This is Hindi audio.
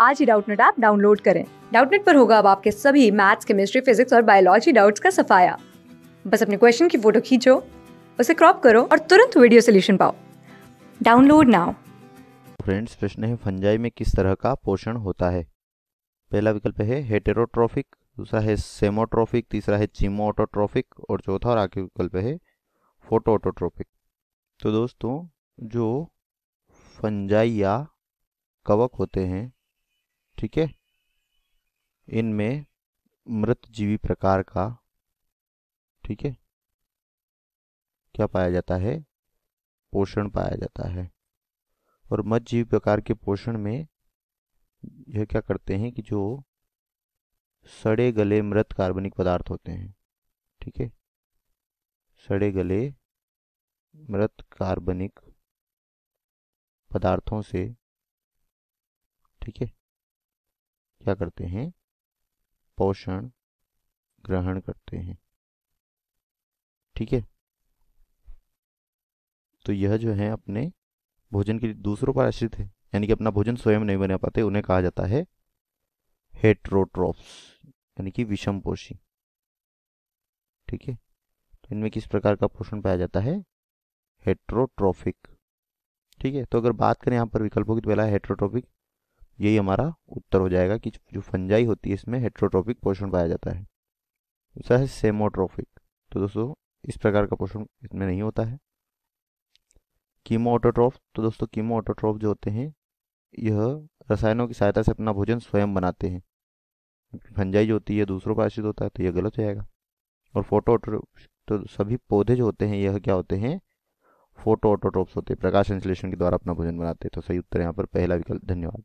आज ही डाउटनेट ऐप डाउनलोड करें डाउटनेट पर होगा अब आपके सभी मैथ्स केमिस्ट्री फिजिक्स और बायोलॉजी डाउट्स का सफाया बस अपने क्वेश्चन की फोटो खींचो उसे क्रॉप करो और तुरंत वीडियो सोल्यूशन पाओ डाउनलोड नाउ फ्रेंड्स प्रश्न है फंजाई में किस तरह का पोषण होता है पहला विकल्प है हेटेरोट्रॉफिक दूसरा है सेमोट्रॉफिक तीसरा है चीमोटोट्रॉफिक और चौथा और आखिरी विकल्प है फोटोटोट्रॉफिक तो दोस्तों जो फंजाई या कवक होते हैं ठीक है इनमें मृत जीवी प्रकार का ठीक है क्या पाया जाता है पोषण पाया जाता है और मत जीवी प्रकार के पोषण में यह क्या करते हैं कि जो सड़े गले मृत कार्बनिक पदार्थ होते हैं ठीक है सड़े गले मृत कार्बनिक पदार्थों से ठीक है क्या करते हैं पोषण ग्रहण करते हैं ठीक है तो यह जो है अपने भोजन के दूसरों पर आश्रित है यानी कि अपना भोजन स्वयं नहीं बना पाते उन्हें कहा जाता है हेट्रोट्रोप्स यानी कि विषम पोषी ठीक है तो इनमें किस प्रकार का पोषण पाया जाता है हेट्रोट्रोफिक ठीक है तो अगर बात करें यहां पर विकल्पों की तो पहला हेट्रोट्रोफिक यही हमारा उत्तर हो जाएगा कि जो फंजाई होती है इसमें हेट्रोट्रॉपिक पोषण पाया जाता है दूसरा है सेमोट्रॉफिक तो दोस्तों इस प्रकार का पोषण इसमें नहीं होता है कीमो ऑटोट्रॉफ तो दोस्तों कीमो जो होते हैं यह रसायनों की सहायता से अपना भोजन स्वयं बनाते हैं फंजाई जो होती है दूसरों पर आश्रित होता है तो यह गलत हो जाएगा और फोटो तो सभी पौधे जो होते हैं यह क्या होते हैं फोटो ऑटोट्रोप्स होते हैं प्रकाश संश्लेषण के द्वारा अपना भोजन बनाते हैं तो सही उत्तर यहाँ पर पहला विकल्प धन्यवाद